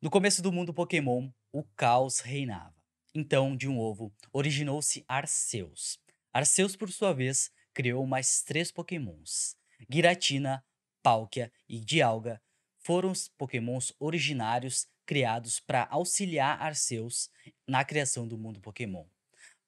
No começo do mundo Pokémon, o caos reinava. Então, de um ovo, originou-se Arceus. Arceus, por sua vez, criou mais três Pokémons. Giratina, Palkia e Dialga foram os Pokémons originários criados para auxiliar Arceus na criação do mundo Pokémon.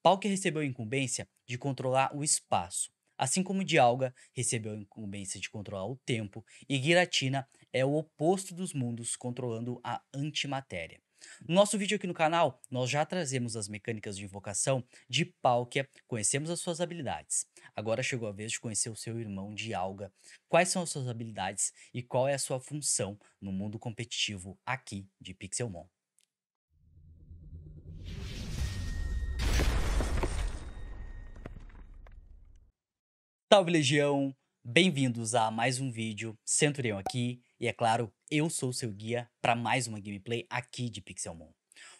Palkia recebeu a incumbência de controlar o espaço, assim como Dialga recebeu a incumbência de controlar o tempo e Giratina é o oposto dos mundos controlando a antimatéria. No nosso vídeo aqui no canal, nós já trazemos as mecânicas de invocação de Palkia, conhecemos as suas habilidades. Agora chegou a vez de conhecer o seu irmão de Alga, quais são as suas habilidades e qual é a sua função no mundo competitivo aqui de Pixelmon. Salve Legião, bem-vindos a mais um vídeo, Centurião aqui, e é claro, eu sou seu guia para mais uma gameplay aqui de Pixelmon.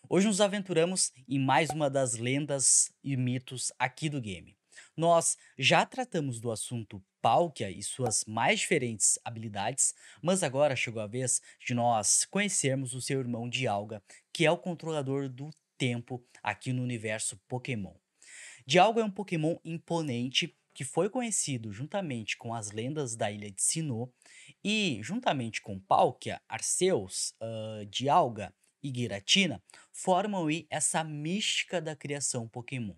Hoje nos aventuramos em mais uma das lendas e mitos aqui do game. Nós já tratamos do assunto Palkia e suas mais diferentes habilidades, mas agora chegou a vez de nós conhecermos o seu irmão Dialga, que é o controlador do tempo aqui no universo Pokémon. Dialga é um Pokémon imponente que foi conhecido juntamente com as lendas da ilha de Sinnoh e, juntamente com Pálquia, Arceus, uh, Dialga e Giratina, formam essa mística da criação Pokémon.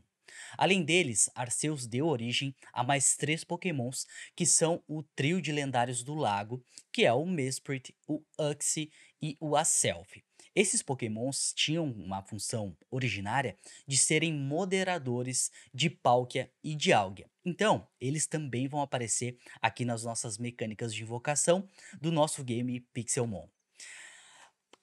Além deles, Arceus deu origem a mais três pokémons, que são o trio de lendários do lago, que é o Mesprit, o Uxie e o Aself. Esses pokémons tinham uma função originária de serem moderadores de Palkia e de Algia. Então, eles também vão aparecer aqui nas nossas mecânicas de invocação do nosso game Pixelmon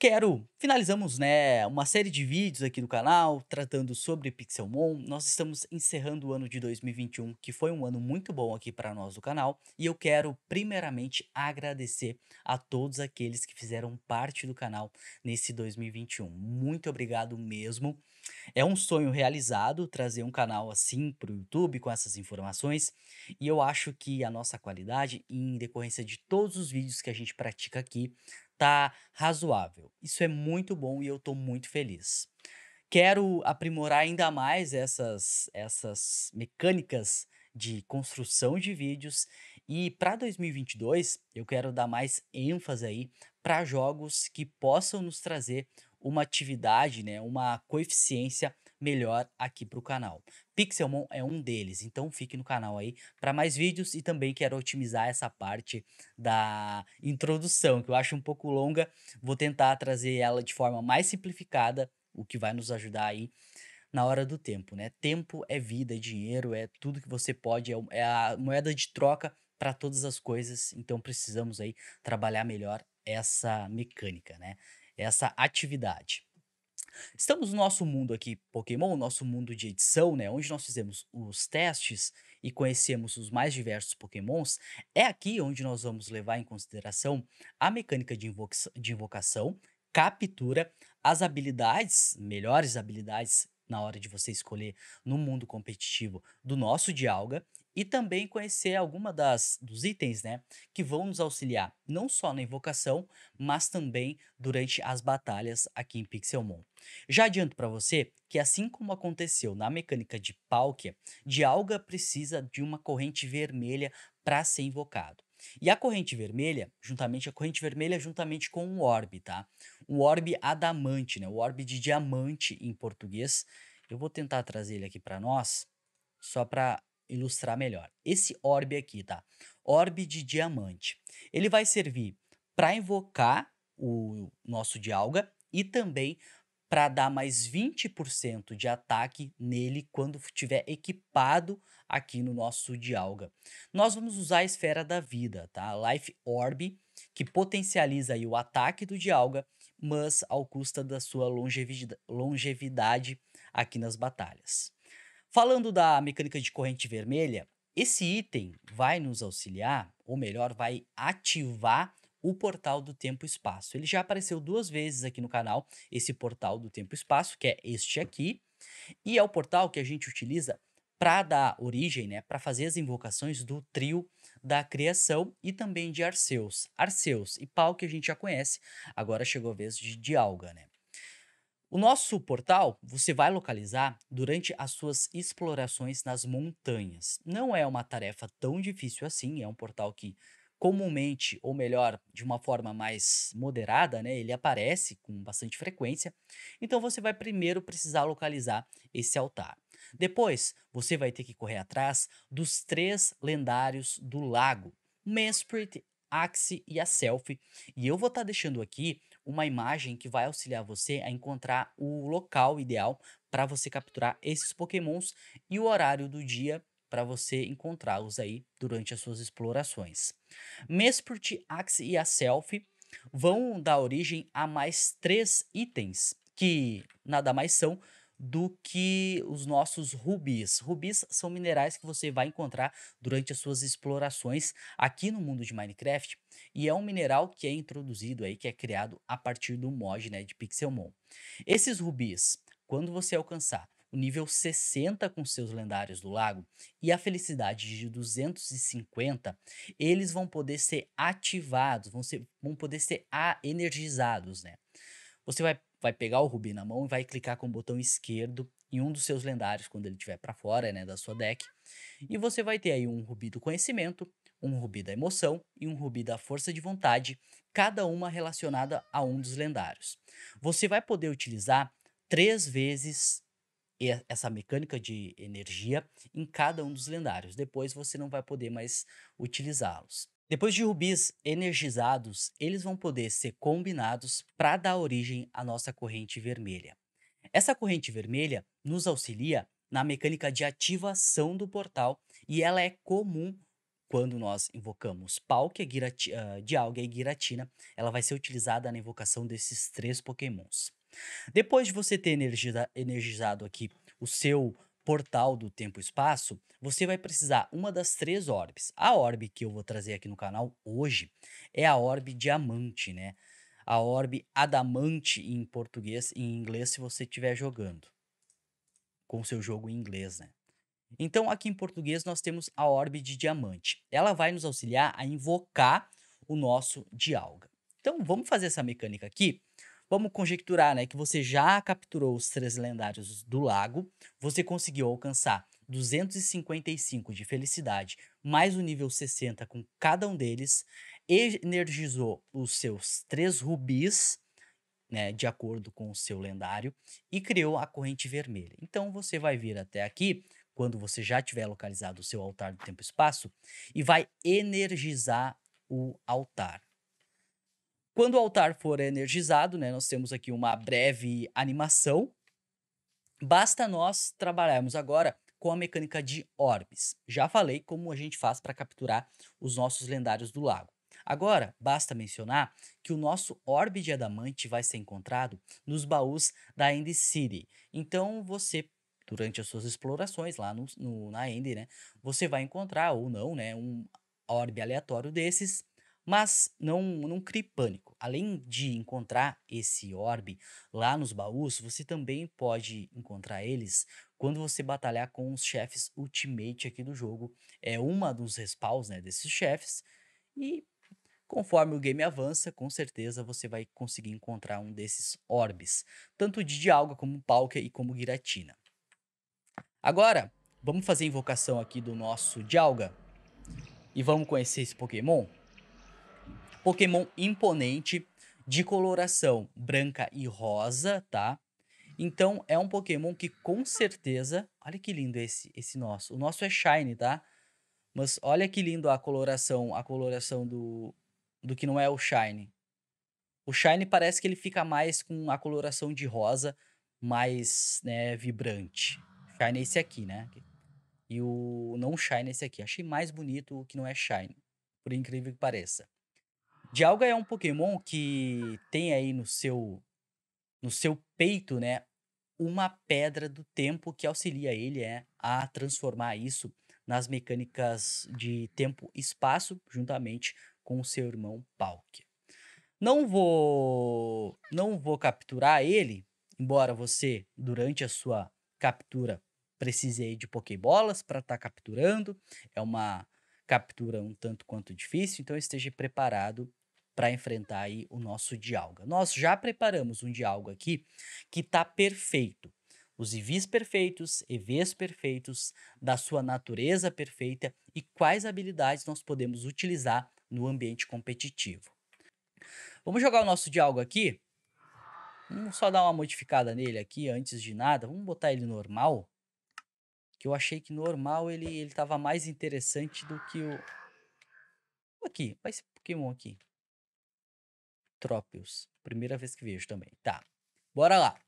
quero. Finalizamos, né, uma série de vídeos aqui do canal tratando sobre Pixelmon. Nós estamos encerrando o ano de 2021, que foi um ano muito bom aqui para nós do canal, e eu quero primeiramente agradecer a todos aqueles que fizeram parte do canal nesse 2021. Muito obrigado mesmo. É um sonho realizado trazer um canal assim para o YouTube com essas informações, e eu acho que a nossa qualidade, em decorrência de todos os vídeos que a gente pratica aqui, tá razoável. Isso é muito bom e eu tô muito feliz. Quero aprimorar ainda mais essas, essas mecânicas de construção de vídeos e para 2022 eu quero dar mais ênfase aí para jogos que possam nos trazer uma atividade, né, uma coeficiência melhor aqui para o canal. Pixelmon é, é um deles. Então fique no canal aí para mais vídeos e também quero otimizar essa parte da introdução, que eu acho um pouco longa. Vou tentar trazer ela de forma mais simplificada, o que vai nos ajudar aí na hora do tempo, né? Tempo é vida, é dinheiro, é tudo que você pode, é, é a moeda de troca para todas as coisas. Então precisamos aí trabalhar melhor essa mecânica, né? Essa atividade. Estamos no nosso mundo aqui, Pokémon, nosso mundo de edição, né? Onde nós fizemos os testes e conhecemos os mais diversos Pokémons. É aqui onde nós vamos levar em consideração a mecânica de, invoca de invocação, captura, as habilidades, melhores habilidades na hora de você escolher no mundo competitivo do nosso Dialga e também conhecer alguma das dos itens, né, que vão nos auxiliar não só na invocação, mas também durante as batalhas aqui em Pixelmon. Já adianto para você que assim como aconteceu na mecânica de Palkia, Dialga precisa de uma corrente vermelha para ser invocado. E a corrente vermelha, juntamente a corrente vermelha é juntamente com um orbe, tá? Um orbe adamante, né? O orbe de diamante em português. Eu vou tentar trazer ele aqui para nós, só para ilustrar melhor. Esse orbe aqui, tá? Orbe de diamante. Ele vai servir para invocar o nosso Dialga e também para dar mais 20% de ataque nele quando estiver equipado aqui no nosso Dialga. Nós vamos usar a Esfera da Vida, tá? Life Orb, que potencializa aí o ataque do Dialga, mas ao custa da sua longevidade, longevidade aqui nas batalhas. Falando da mecânica de corrente vermelha, esse item vai nos auxiliar, ou melhor, vai ativar o portal do tempo espaço. Ele já apareceu duas vezes aqui no canal, esse portal do tempo espaço, que é este aqui, e é o portal que a gente utiliza para dar origem, né, para fazer as invocações do trio da criação e também de Arceus. Arceus e Pau que a gente já conhece, agora chegou a vez de Dialga, né? O nosso portal você vai localizar durante as suas explorações nas montanhas. Não é uma tarefa tão difícil assim, é um portal que comumente, ou melhor, de uma forma mais moderada, né, ele aparece com bastante frequência. Então você vai primeiro precisar localizar esse altar. Depois, você vai ter que correr atrás dos três lendários do lago: Mesprit, Axe e a Selfie. E eu vou estar tá deixando aqui uma imagem que vai auxiliar você a encontrar o local ideal para você capturar esses pokémons e o horário do dia para você encontrá-los aí durante as suas explorações. Mesprit, Axe e a Selfie vão dar origem a mais três itens, que nada mais são do que os nossos rubis. Rubis são minerais que você vai encontrar durante as suas explorações aqui no mundo de Minecraft e é um mineral que é introduzido aí, que é criado a partir do mod né, de Pixelmon. Esses rubis, quando você alcançar o nível 60 com seus lendários do lago e a felicidade de 250, eles vão poder ser ativados, vão, ser, vão poder ser energizados, né? Você vai vai pegar o rubi na mão e vai clicar com o botão esquerdo em um dos seus lendários quando ele estiver para fora, né, da sua deck. E você vai ter aí um rubi do conhecimento, um rubi da emoção e um rubi da força de vontade, cada uma relacionada a um dos lendários. Você vai poder utilizar três vezes essa mecânica de energia em cada um dos lendários. Depois você não vai poder mais utilizá-los. Depois de rubis energizados, eles vão poder ser combinados para dar origem à nossa corrente vermelha. Essa corrente vermelha nos auxilia na mecânica de ativação do portal e ela é comum quando nós invocamos pau, é ah, Dialga e Giratina, ela vai ser utilizada na invocação desses três pokémons. Depois de você ter energizado aqui o seu portal do tempo-espaço, você vai precisar uma das três orbes. A orbe que eu vou trazer aqui no canal hoje é a orbe diamante, né? A orbe adamante em português e em inglês se você estiver jogando com seu jogo em inglês, né? Então aqui em português nós temos a orbe de diamante. Ela vai nos auxiliar a invocar o nosso Dialga. Então vamos fazer essa mecânica aqui Vamos conjecturar, né, que você já capturou os três lendários do lago, você conseguiu alcançar 255 de felicidade, mais o nível 60 com cada um deles, energizou os seus três rubis, né, de acordo com o seu lendário, e criou a corrente vermelha. Então você vai vir até aqui, quando você já tiver localizado o seu altar do tempo e espaço, e vai energizar o altar. Quando o altar for energizado, né, nós temos aqui uma breve animação. Basta nós trabalharmos agora com a mecânica de orbes. Já falei como a gente faz para capturar os nossos lendários do lago. Agora, basta mencionar que o nosso orbe de adamante vai ser encontrado nos baús da End City. Então, você, durante as suas explorações lá no, no na End, né, você vai encontrar ou não né, um orbe aleatório desses mas não, não crie pânico. Além de encontrar esse orbe lá nos baús, você também pode encontrar eles quando você batalhar com os chefes ultimate aqui do jogo. É uma dos respawns né, desses chefes. E Conforme o game avança, com certeza você vai conseguir encontrar um desses orbes, tanto de Dialga como Palkia e como Giratina. Agora, vamos fazer a invocação aqui do nosso Dialga e vamos conhecer esse Pokémon? Pokémon imponente, de coloração branca e rosa, tá? Então é um Pokémon que com certeza. Olha que lindo esse, esse nosso. O nosso é Shine, tá? Mas olha que lindo a coloração, a coloração do, do que não é o Shine. O Shine parece que ele fica mais com a coloração de rosa, mais né, vibrante. Shine é esse aqui, né? E o não Shine é esse aqui. Achei mais bonito o que não é Shine, por incrível que pareça. Dialga é um Pokémon que tem aí no seu no seu peito, né, uma pedra do tempo que auxilia ele é, a transformar isso nas mecânicas de tempo e espaço, juntamente com o seu irmão Palkia. Não vou não vou capturar ele, embora você durante a sua captura precise de pokébolas para estar tá capturando. É uma captura um tanto quanto difícil, então esteja preparado para enfrentar aí o nosso dialga. Nós já preparamos um dialga aqui que está perfeito. Os IVs perfeitos, EVs perfeitos, da sua natureza perfeita e quais habilidades nós podemos utilizar no ambiente competitivo. Vamos jogar o nosso dialga aqui? Vamos só dar uma modificada nele aqui antes de nada. Vamos botar ele normal. Que eu achei que normal ele, ele mais interessante do que o... Aqui, vai esse Pokémon aqui. Tropius. Primeira vez que vejo também. Tá. Bora lá.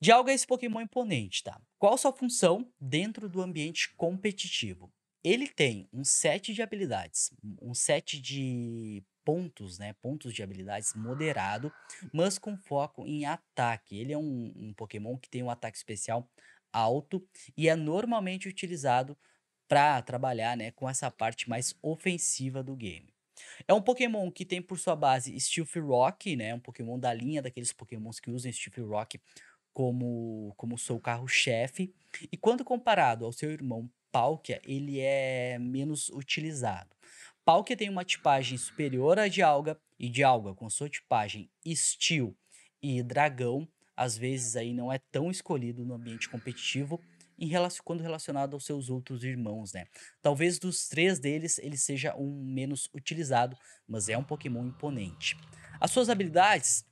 Dialga é esse Pokémon imponente, tá? Qual sua função dentro do ambiente competitivo? Ele tem um set de habilidades, um set de pontos, né? Pontos de habilidades moderado, mas com foco em ataque. Ele é um, um Pokémon que tem um ataque especial alto e é normalmente utilizado para trabalhar né, com essa parte mais ofensiva do game. É um Pokémon que tem por sua base Stealth Rock, né? Um Pokémon da linha daqueles Pokémons que usam Stealth Rock como, como seu carro-chefe. E quando comparado ao seu irmão Palkia, ele é menos utilizado. Palkia tem uma tipagem superior à de Alga, e de Alga, com sua tipagem Steel e Dragão, às vezes aí não é tão escolhido no ambiente competitivo, relacion, quando relacionado aos seus outros irmãos, né? Talvez dos três deles ele seja um menos utilizado, mas é um Pokémon imponente. As suas habilidades,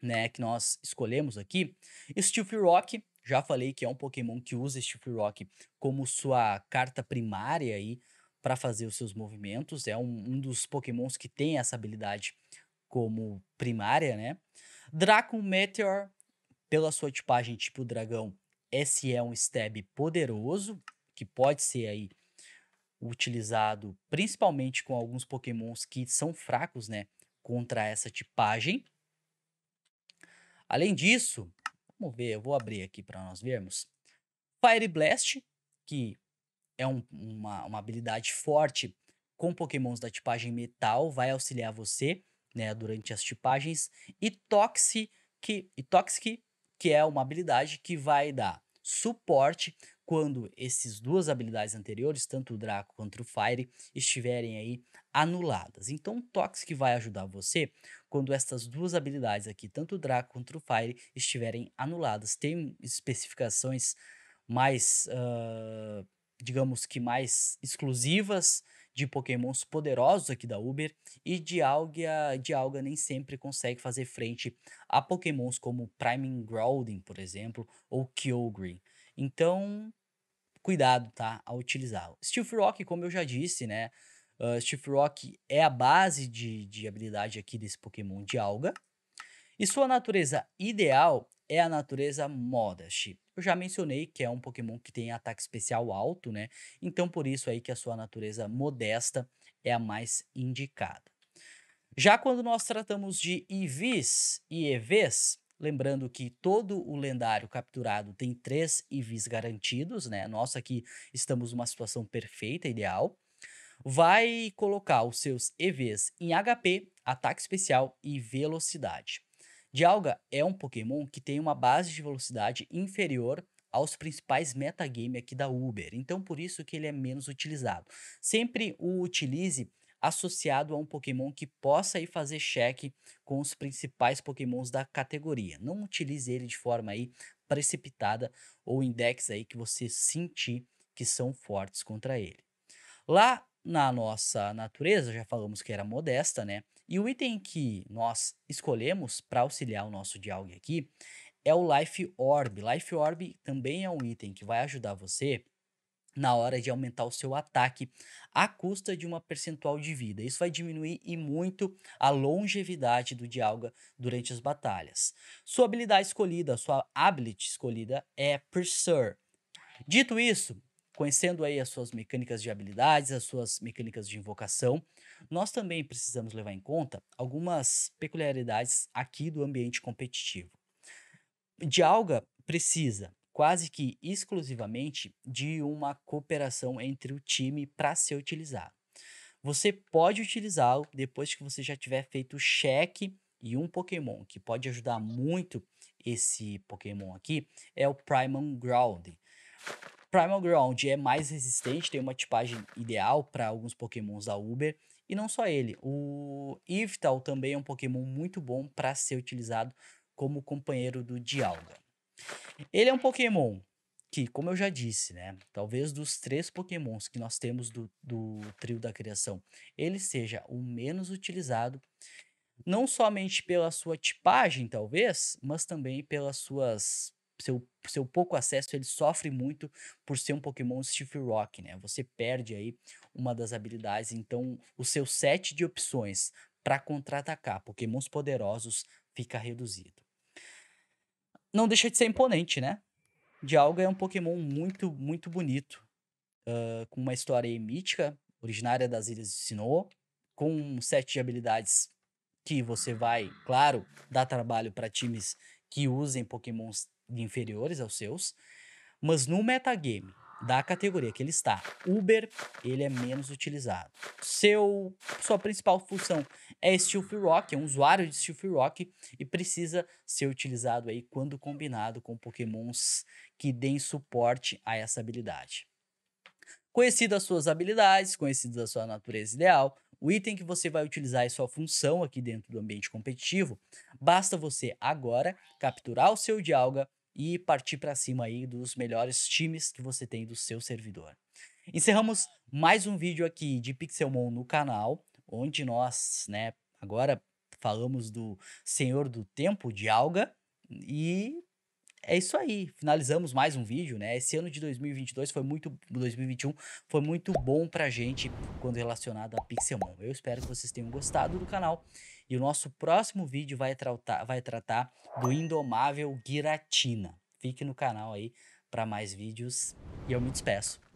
né, que nós escolhemos aqui, Steel Rock, já falei que é um Pokémon que usa Steel Rock como sua carta primária aí para fazer os seus movimentos, é um, um dos Pokémons que tem essa habilidade como primária, né? Draco Meteor, pela sua tipagem tipo dragão, esse é um stab poderoso, que pode ser aí utilizado principalmente com alguns pokémons que são fracos, né, contra essa tipagem. Além disso, vamos ver, eu vou abrir aqui para nós vermos. Fire Blast, que é um, uma, uma habilidade forte com pokémons da tipagem metal, vai auxiliar você, né, durante as tipagens. E Toxic, que, e Toxic que é uma habilidade que vai dar suporte quando essas duas habilidades anteriores, tanto o Draco quanto o Fire, estiverem aí anuladas. Então, o Toxic vai ajudar você quando essas duas habilidades aqui, tanto o Draco quanto o Fire, estiverem anuladas. Tem especificações mais, uh, digamos que mais exclusivas, de pokémons poderosos aqui da Uber e de Alga, de Alga nem sempre consegue fazer frente a pokémons como Priming Grounding, por exemplo, ou Kyogre. Então, cuidado, tá, ao utilizá-lo. Steel Rock, como eu já disse, né, Uh, ah, Steve Rock é a base de, de habilidade aqui desse Pokémon de alga. E sua natureza ideal é a natureza Modash. Eu já mencionei que é um Pokémon que tem ataque especial alto, né? Então por isso aí que a sua natureza modesta é a mais indicada. Já quando nós tratamos de IVs e EVs, lembrando que todo o lendário capturado tem três IVs garantidos, né? Nossa, aqui estamos numa situação perfeita, ideal. Vai colocar os seus EVs em HP, ataque especial e velocidade. Dialga é um Pokémon que tem uma base de velocidade inferior aos principais metagame aqui da Uber, então por isso que ele é menos utilizado. Sempre o utilize associado a um Pokémon que possa ir fazer cheque com os principais Pokémons da categoria. Não utilize ele de forma aí precipitada ou index aí que você sentir que são fortes contra ele. Lá na nossa natureza, já falamos que era modesta, né? E o item que nós escolhemos para auxiliar o nosso diálogo aqui é o Life Orb. Life Orb também é um item que vai ajudar você na hora de aumentar o seu ataque à custa de uma percentual de vida. Isso vai diminuir e muito a longevidade do Dialga durante as batalhas. Sua habilidade escolhida, sua ability escolhida é Pursuer. Dito isso, conhecendo aí as suas mecânicas de habilidades, as suas mecânicas de invocação, nós também precisamos levar em conta algumas peculiaridades aqui do ambiente competitivo. Dialga precisa quase que exclusivamente de uma cooperação entre o time para ser utilizado. Você pode utilizá-lo depois que você já tiver feito o cheque e um Pokémon que pode ajudar muito esse Pokémon aqui é o Primon Ground. Primal Ground é mais resistente, tem uma tipagem ideal para alguns pokémons da Uber. E não só ele, o Iftal também é um pokémon muito bom para ser utilizado como companheiro do Dialga. Ele é um pokémon que, como eu já disse, né? Talvez dos três pokémons que nós temos do, do trio da criação, ele seja o menos utilizado, não somente pela sua tipagem, talvez, mas também pelas suas seu, seu pouco acesso, ele sofre muito por ser um Pokémon Stiff Rock, né? Você perde aí uma das habilidades. Então, o seu set de opções para contra-atacar Pokémons poderosos fica reduzido. Não deixa de ser imponente, né? Dialga é um Pokémon muito, muito bonito. Uh, com uma história mítica, originária das Ilhas de Sinnoh, com um set de habilidades que você vai, claro, dar trabalho para times que usem Pokémons inferiores aos seus, mas no metagame da categoria que ele está, Uber, ele é menos utilizado. Seu, sua principal função é Stealth Rock, é um usuário de Stealth Rock e precisa ser utilizado aí quando combinado com pokémons que deem suporte a essa habilidade. Conhecidas suas habilidades, conhecida a sua natureza ideal, o item que você vai utilizar e sua função aqui dentro do ambiente competitivo, basta você agora capturar o seu Dialga, e partir para cima aí dos melhores times que você tem do seu servidor. Encerramos mais um vídeo aqui de Pixelmon no canal, onde nós, né, agora falamos do Senhor do Tempo de Alga e é isso aí. Finalizamos mais um vídeo, né? Esse ano de 2022 foi muito 2021 foi muito bom pra gente quando relacionado a Pixelmon. Eu espero que vocês tenham gostado do canal e o nosso próximo vídeo vai tratar, vai tratar do indomável Giratina. Fique no canal aí para mais vídeos e eu me despeço.